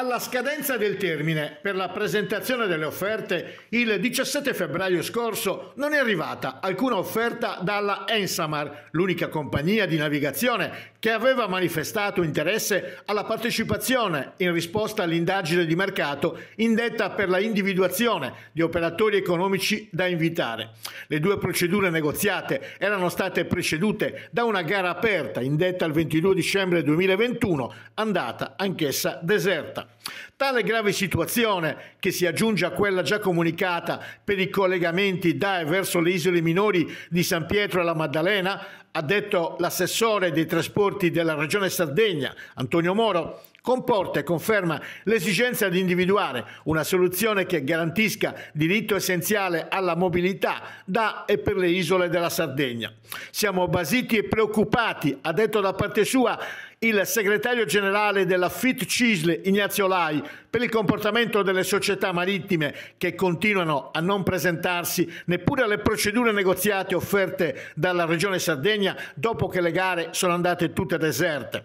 Alla scadenza del termine per la presentazione delle offerte, il 17 febbraio scorso non è arrivata alcuna offerta dalla Ensamar, l'unica compagnia di navigazione che aveva manifestato interesse alla partecipazione in risposta all'indagine di mercato indetta per la individuazione di operatori economici da invitare. Le due procedure negoziate erano state precedute da una gara aperta indetta il 22 dicembre 2021, andata anch'essa deserta. Tale grave situazione, che si aggiunge a quella già comunicata per i collegamenti da e verso le isole minori di San Pietro e la Maddalena, ha detto l'assessore dei trasporti della Regione Sardegna, Antonio Moro, comporta e conferma l'esigenza di individuare una soluzione che garantisca diritto essenziale alla mobilità da e per le isole della Sardegna. Siamo basiti e preoccupati, ha detto da parte sua, il segretario generale della FIT Cisle, Ignazio Lai, per il comportamento delle società marittime che continuano a non presentarsi neppure alle procedure negoziate offerte dalla Regione Sardegna dopo che le gare sono andate tutte deserte.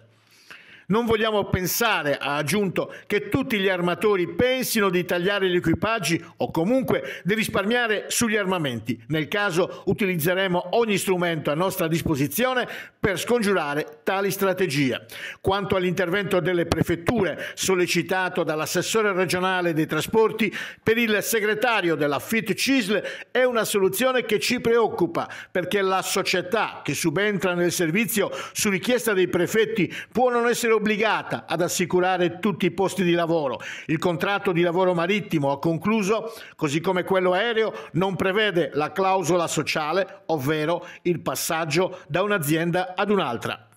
Non vogliamo pensare, ha aggiunto, che tutti gli armatori pensino di tagliare gli equipaggi o comunque di risparmiare sugli armamenti. Nel caso utilizzeremo ogni strumento a nostra disposizione per scongiurare tali strategie. Quanto all'intervento delle prefetture sollecitato dall'assessore regionale dei trasporti, per il segretario della FIT CISL è una soluzione che ci preoccupa perché la società che subentra nel servizio su richiesta dei prefetti può non essere obbligata ad assicurare tutti i posti di lavoro. Il contratto di lavoro marittimo, ho concluso, così come quello aereo, non prevede la clausola sociale, ovvero il passaggio da un'azienda ad un'altra.